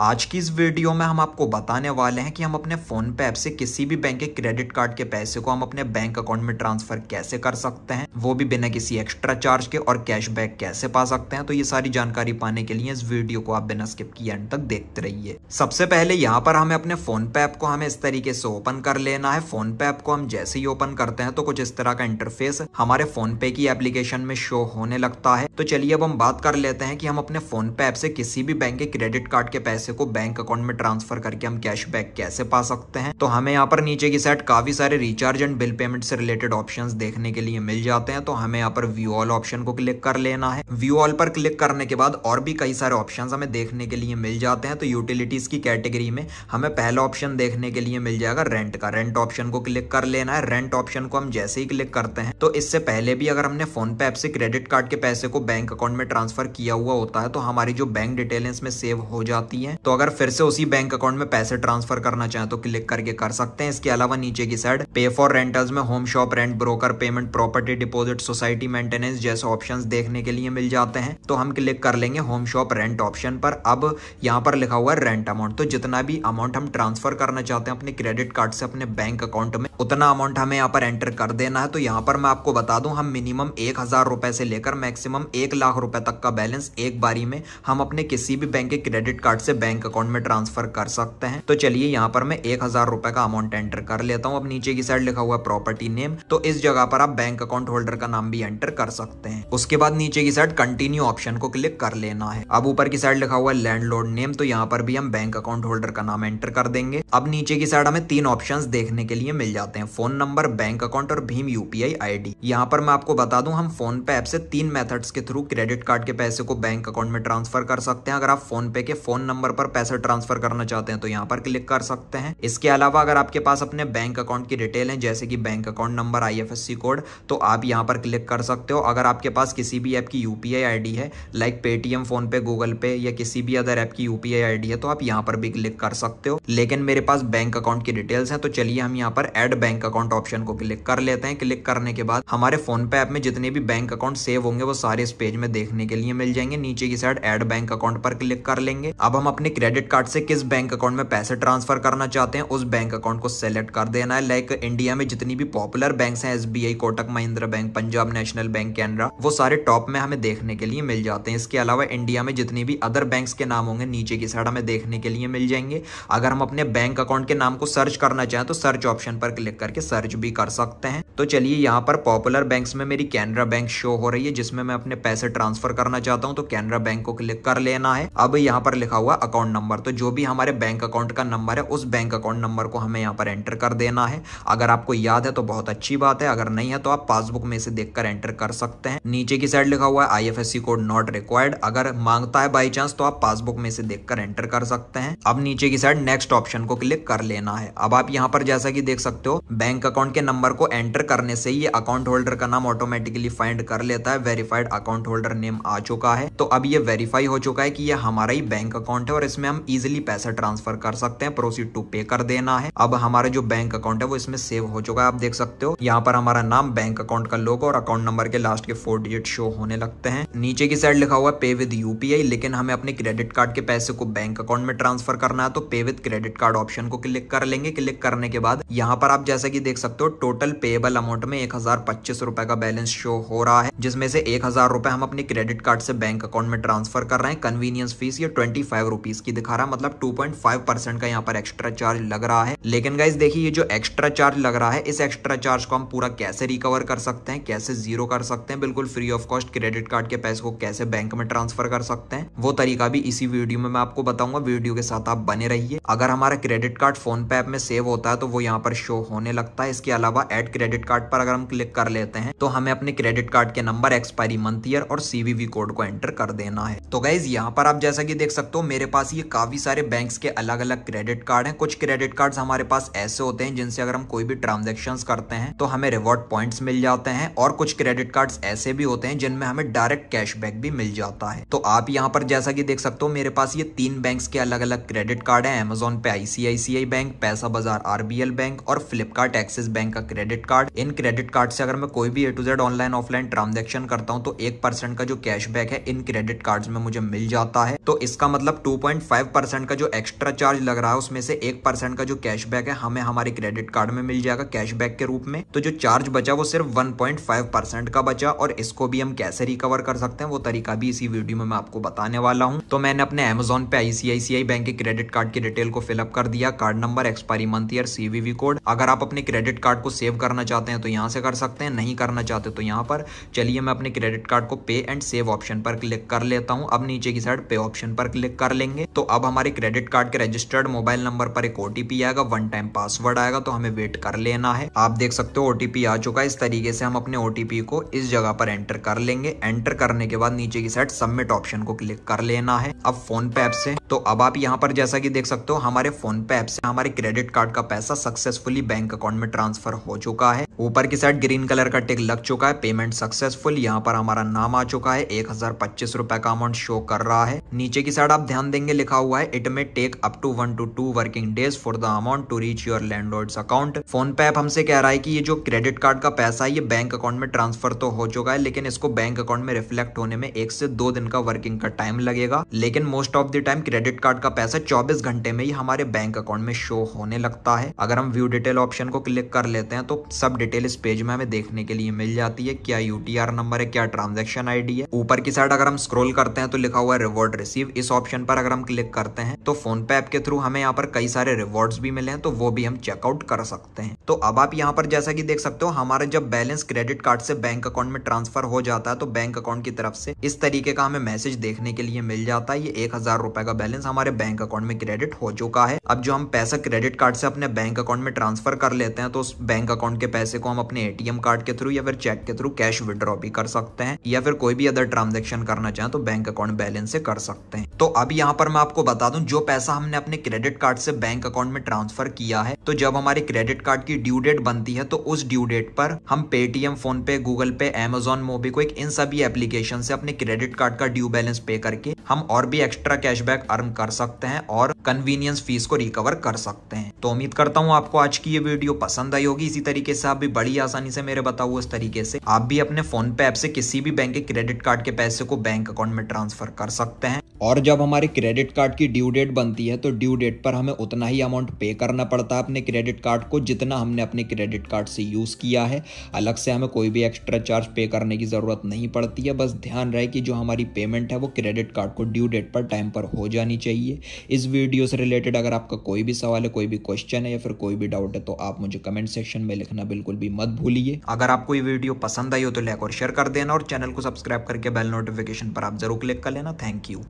आज की इस वीडियो में हम आपको बताने वाले हैं कि हम अपने फ़ोन पे ऐप से किसी भी बैंक के क्रेडिट कार्ड के पैसे को हम अपने बैंक अकाउंट में ट्रांसफ़र कैसे कर सकते हैं वो भी बिना किसी एक्स्ट्रा चार्ज के और कैशबैक कैसे पा सकते हैं तो ये सारी जानकारी पाने के लिए इस वीडियो को आप बिना स्किप किए एंड तक देखते रहिए सबसे पहले यहाँ पर हमें अपने फ़ोन पे ऐप को हमें इस तरीके से ओपन कर लेना है फ़ोन पे ऐप को हम जैसे ही ओपन करते हैं तो कुछ इस तरह का इंटरफेस हमारे फ़ोन पे की एप्लीकेशन में शो होने लगता है तो चलिए अब हम बात कर लेते हैं कि हम अपने फ़ोन पे ऐप से किसी भी बैंक के क्रेडिट कार्ड के पैसे पैसे को बैंक अकाउंट में ट्रांसफर करके हम बैक कैसे पा सकते हैं तो हमें यहाँ पर नीचे की साइड काफी सारे रिचार्ज एंड बिल पेमेंट से रिलेटेड ऑप्शन देखने के लिए मिल जाते हैं तो हमें यहाँ पर व्यू ऑल ऑप्शन को क्लिक कर लेना है व्यू ऑल पर क्लिक करने के बाद और भी कई सारे ऑप्शन हमें देखने के लिए मिल जाते हैं तो यूटिलिटीज की कैटेगरी में हमें पहला ऑप्शन देखने के लिए मिल जाएगा रेंट का रेंट ऑप्शन को क्लिक कर लेना है रेंट ऑप्शन को हम जैसे ही क्लिक करते हैं तो इससे पहले भी अगर हमने फोन पे ऐप से क्रेडिट कार्ड के पैसे को बैंक अकाउंट में ट्रांसफर किया हुआ होता है तो हमारी जो बैंक डिटेल में सेव हो जाती है हैं तो अगर फिर से उसी बैंक अकाउंट में पैसे ट्रांसफर करना चाहें तो क्लिक करके कर सकते हैं इसके अलावा नीचे की साइड पे फॉर रेंटल्स में home shop rent broker payment property deposit society maintenance जैसे ऑप्शन देखने के लिए मिल जाते हैं तो हम क्लिक कर लेंगे होम शॉप रेंट ऑप्शन पर अब यहाँ पर लिखा हुआ रेंट अमाउंट तो जितना भी अमाउंट हम ट्रांसफर करना चाहते हैं अपने क्रेडिट कार्ड से अपने बैंक अकाउंट में उतना अमाउंट हमें यहाँ पर एंटर कर देना है तो यहाँ पर मैं आपको बता दूं हम मिनिमम एक हजार रुपए से लेकर मैक्सिमम एक लाख रुपए तक का बैलेंस एक बारी में हम अपने किसी भी बैंक के क्रेडिट कार्ड से बैंक अकाउंट में ट्रांसफर कर सकते हैं तो चलिए यहाँ पर मैं एक हजार रुपए का अमाउंट एंटर कर लेता हूँ अब नीचे की साइड लिखा हुआ प्रॉपर्टी नेम तो इस जगह पर आप बैंक अकाउंट होल्डर का नाम भी एंटर कर सकते हैं उसके बाद नीचे की साइड कंटिन्यू ऑप्शन को क्लिक कर लेना है अब ऊपर की साइड लिखा हुआ लैंडलॉर्ड नेम तो यहाँ पर भी हम बैंक अकाउंट होल्डर का नाम एंटर कर देंगे अब नीचे की साइड हमें तीन ऑप्शन देखने के लिए मिल जाते हैं फोन नंबर बैंक अकाउंट और भीम यूपीआई आईडी यहाँ पर मैं आपको बता दूं हम फोन पे ऐप से तीन मेथड्स के थ्रू क्रेडिट कार्ड के पैसे को बैंक अकाउंट में ट्रांसफर कर सकते हैं अगर आप फोन पे के फोन नंबर पर पैसे ट्रांसफर करना चाहते हैं तो यहाँ पर क्लिक कर सकते हैं इसके अलावा अगर आपके पास अपने बैंक अकाउंट की डिटेल है जैसे कि bank account number I code तो आप यहाँ पर क्लिक कर सकते हो अगर आपके पास किसी भी ऐप की यू पी है like Paytm PhonePe Google Pay या किसी भी अदर ऐप की यू पी है तो आप यहाँ पर भी क्लिक कर सकते हो लेकिन मेरे पास बैंक अकाउंट की डिटेल्स है तो चलिए हम यहाँ पर एड बैंक अकाउंट ऑप्शन को क्लिक कर लेते हैं क्लिक करने के बाद हमारे फोन पे ऐप में जितने भी बैंक अकाउंट सेव होंगे वो सारे इस पेज में देखने के लिए मिल जाएंगे नीचे की साइड एड बैंक अकाउंट पर क्लिक कर लेंगे अब हम अपने अपने क्रेडिट कार्ड से किस बैंक अकाउंट में पैसे ट्रांसफर करना चाहते हैं उस बैंक अकाउंट को सेलेक्ट कर देना है लाइक इंडिया में जितनी भी पॉपुलर बैंक है as Kotak Mahindra bank Punjab national bank Canara वो सारे टॉप में हमें देखने के लिए मिल जाते हैं इसके अलावा इंडिया में जितनी भी अदर बैंक के नाम होंगे नीचे की साइड हमें देखने के लिए मिल जाएंगे अगर हम अपने बैंक अकाउंट के नाम को सर्च करना चाहें तो सर्च ऑप्शन पर क्लिक करके सर्च भी कर सकते हैं तो चलिए यहाँ पर पॉपुलर बैंक्स में मेरी कैनरा बैंक शो हो रही है जिसमें मैं अपने पैसे ट्रांसफर करना चाहता हूँ तो कैनरा बैंक को क्लिक कर लेना है अब यहाँ पर लिखा हुआ अकाउंट नंबर तो जो भी हमारे बैंक अकाउंट का नंबर है उस बैंक अकाउंट नंबर को हमें यहाँ पर एंटर कर देना है अगर आपको याद है तो बहुत अच्छी बात है अगर नहीं है तो आप पासबुक में इसे देखकर एंटर कर सकते हैं नीचे की साइड लिखा हुआ है आई कोड नॉट रिक्वायर्ड अगर मांगता है बाई चांस तो आप पासबुक में इसे देखकर एंटर कर सकते हैं अब नीचे की साइड नेक्स्ट ऑप्शन को क्लिक कर लेना है अब आप यहाँ पर जैसा की देख सकते हो बैंक अकाउंट के नंबर को एंटर करने से ये अकाउंट होल्डर का नाम ऑटोमेटिकली फाइंड कर लेता है वेरीफाइड अकाउंट होल्डर नेम आ चुका है तो अब ये वेरीफाई हो चुका है कि ये हमारा ही बैंक अकाउंट है और और इसमें हम इजिली पैसा ट्रांसफर कर सकते हैं प्रोसीड टू पे कर देना है अब हमारे जो बैंक अकाउंट है वो इसमें सेव हो चुका है आप देख सकते हो यहाँ पर हमारा नाम बैंक अकाउंट का लोगो और अकाउंट नंबर के लास्ट के फोर डिजिट शो होने लगते हैं नीचे की साइड लिखा हुआ है पे विद यूपीआई लेकिन हमें अपने क्रेडिट कार्ड के पैसे को बैंक अकाउंट में ट्रांसफर करना है तो pay with credit card option को क्लिक कर लेंगे क्लिक करने के बाद यहाँ पर आप जैसे की देख सकते हो टोटल पेबल अमाउंट में एक हजार पच्चीस रुपए का बैलेंस शो हो रहा है जिसमें से एक हजार रुपए हम अपने क्रेडिट कार्ड से बैंक अकाउंट में ट्रांसफर कर रहे हैं कन्वीनियंस फीस ये ट्वेंटी फाइव रुपीज की दिखा रहा है मतलब टू पॉइंट फाइव परसेंट का यहाँ पर एक्स्ट्रा चार्ज लग रहा है लेकिन गाइज देखिए ये जो एक्स्ट्रा चार्ज लग रहा है इस एक्स्ट्रा चार्ज को हम पूरा कैसे रिकवर कर सकते हैं कैसे जीरो कर सकते हैं बिल्कुल free of cost credit card के पैसे को कैसे बैंक में ट्रांसफर कर सकते हैं वो तरीका भी इसी वीडियो में मैं आपको बताऊंगा वीडियो के साथ आप बने रहिए अगर हमारा credit card PhonePe app में सेव होता है तो वो यहाँ पर शो होने लगता है इसके अलावा एड क्रेडिट कार्ड पर अगर हम क्लिक कर लेते हैं तो हमें अपने क्रेडिट कार्ड के नंबर एक्सपायरी मंथ ईयर और सीवीवी कोड को एंटर कर देना है तो गाइज यहाँ पर आप जैसा कि देख सकते हो मेरे पास ये काफ़ी सारे बैंक्स के अलग अलग क्रेडिट कार्ड हैं कुछ क्रेडिट कार्ड्स हमारे पास ऐसे होते हैं जिनसे अगर हम कोई भी ट्रांजेक्शन करते हैं तो हमें रिवॉर्ड पॉइंट्स मिल जाते हैं और कुछ क्रेडिट कार्ड्स ऐसे भी होते हैं जिनमें हमें डायरेक्ट कैशबैक भी मिल जाता है तो आप यहाँ पर जैसा कि देख सकते हो मेरे पास ये तीन बैंक के अलग अलग क्रेडिट कार्ड है Amazon Pay ICICI bank Paisabazaar RBL bank और फ्लिपकार्ट एक्सिस बैंक का क्रेडिट कार्ड इन क्रेडिट कार्ड से अगर मैं कोई भी A to Z online offline transaction करता हूँ तो एक परसेंट का जो कैशबैक है इन क्रेडिट कार्ड में मुझे मिल जाता है तो इसका मतलब टू 2.5 परसेंट का जो एक्स्ट्रा चार्ज लग रहा है उसमें से एक परसेंट का जो कैशबैक है हमें हमारे क्रेडिट कार्ड में मिल जाएगा कैशबैक के रूप में तो जो चार्ज बचा वो सिर्फ 1.5 परसेंट का बचा और इसको भी हम कैसे रिकवर कर सकते हैं वो तरीका भी इसी वीडियो में मैं आपको बताने वाला हूँ तो मैंने अपने अमेजोन पे आईसीआईसीआई बैंक के क्रेडिट कार्ड की डिटेल को फिलअप कर दिया card number expiry month year CVV code अगर आप अपने क्रेडिट कार्ड को सेव करना चाहते हैं तो यहाँ से कर सकते हैं नहीं करना चाहते तो यहाँ पर चलिए मैं अपने क्रेडिट कार्ड को पे एंड सेव ऑप्शन पर क्लिक कर लेता हूँ अब नीचे की साइड पे ऑप्शन पर क्लिक कर लेंगे करेंगे तो अब हमारे क्रेडिट कार्ड के रजिस्टर्ड मोबाइल नंबर पर एक ओटीपी आएगा वन टाइम पासवर्ड आएगा तो हमें वेट कर लेना है आप देख सकते हो ओटीपी आ चुका है इस तरीके से हम अपने ओटीपी को इस जगह पर एंटर कर लेंगे एंटर करने के बाद नीचे की साइड सबमिट ऑप्शन को क्लिक कर लेना है अब फोन पे ऐप से तो अब आप यहाँ पर जैसा की देख सकते हो हमारे फोन पे ऐप से हमारे क्रेडिट कार्ड का पैसा सक्सेसफुली बैंक अकाउंट में ट्रांसफर हो चुका है ऊपर की साइड ग्रीन कलर का टिक लग चुका है पेमेंट सक्सेसफुल यहाँ पर हमारा नाम आ चुका है एक हजार पच्चीस रुपए का अमाउंट शो कर रहा है नीचे की साइड आप ध्यान देंगे देंगे लिखा हुआ है it may take up to one to two working days for the amount to reach your landlord's account PhonePe app हमसे कह रहा है कि ये जो क्रेडिट कार्ड का पैसा है ये बैंक अकाउंट में ट्रांसफर तो हो चुका है लेकिन इसको बैंक अकाउंट में रिफ्लेक्ट होने में एक से दो दिन का वर्किंग का टाइम लगेगा लेकिन most of the time credit card का पैसा चौबीस घंटे में ही हमारे बैंक अकाउंट में शो होने लगता है अगर हम व्यू डिटेल ऑप्शन को क्लिक कर लेते हैं तो सब डिटेल इस पेज में हमें देखने के लिए मिल जाती है क्या यूटीआर नंबर है क्या ट्रांजेक्शन आईडी है ऊपर की साइड अगर हम स्क्रोल करते हैं तो लिखा हुआ है रिवॉर्ड रिसीव इस ऑप्शन पर अगर हम क्लिक करते हैं तो फोन पे ऐप के थ्रू हमें यहाँ पर कई सारे रिवॉर्ड्स भी मिले हैं तो वो भी हम चेकआउट कर सकते हैं तो अब आप यहाँ पर जैसा कि देख सकते हो हमारे जब बैलेंस क्रेडिट कार्ड से बैंक अकाउंट में ट्रांसफर हो जाता है तो बैंक अकाउंट की तरफ से इस तरीके का हमें मैसेज देखने के लिए मिल जाता है ये एक का बैलेंस हमारे बैंक अकाउंट में क्रेडिट हो चुका है अब जो हम पैसा क्रेडिट कार्ड से अपने बैंक अकाउंट में ट्रांसफर कर लेते हैं तो उस बैंक अकाउंट के पैसे को हम अपने एटीएम कार्ड के थ्रू या फिर चेक के थ्रू कैश विद्रॉ भी कर सकते हैं या फिर कोई भी अदर ट्रांजेक्शन करना चाहें तो बैंक अकाउंट बैलेंस से कर सकते हैं तो अब यहाँ पर पर मैं आपको बता दूं जो पैसा हमने अपने क्रेडिट कार्ड से बैंक अकाउंट में ट्रांसफर किया है तो जब हमारे क्रेडिट कार्ड की ड्यू डेट बनती है तो उस ड्यू डेट पर हम Paytm PhonePe Google Pay Amazon MobiKwik इन सभी एप्लीकेशन से अपने क्रेडिट कार्ड का ड्यू बैलेंस पे करके हम और भी एक्स्ट्रा कैशबैक अर्न कर सकते हैं और कन्वीनियंस फीस को रिकवर कर सकते हैं तो उम्मीद करता हूँ आपको आज की ये वीडियो पसंद आई होगी इसी तरीके से आप भी बड़ी आसानी से मेरे बताओ इस तरीके से आप भी अपने फोन पे ऐप से किसी भी बैंक के क्रेडिट कार्ड के पैसे को बैंक अकाउंट में ट्रांसफर कर सकते हैं और जब हमारे क्रेडिट क्रेडिट कार्ड की ड्यू डेट बनती है तो ड्यू डेट पर हमें उतना ही अमाउंट पे करना पड़ता है अपने क्रेडिट कार्ड को जितना हमने अपने क्रेडिट कार्ड से यूज़ किया है अलग से हमें कोई भी एक्स्ट्रा चार्ज पे करने की ज़रूरत नहीं पड़ती है बस ध्यान रहे कि जो हमारी पेमेंट है वो क्रेडिट कार्ड को ड्यू डेट पर टाइम पर हो जानी चाहिए इस वीडियो से रिलेटेड अगर आपका कोई भी सवाल है कोई भी क्वेश्चन है या फिर कोई भी डाउट है तो आप मुझे कमेंट सेक्शन में लिखना बिल्कुल भी मत भूलिए अगर आपको ये वीडियो पसंद आई हो तो लाइक और शेयर कर देना और चैनल को सब्सक्राइब करके बेल नोटिफिकेशन पर आप जरूर क्लिक कर लेना थैंक यू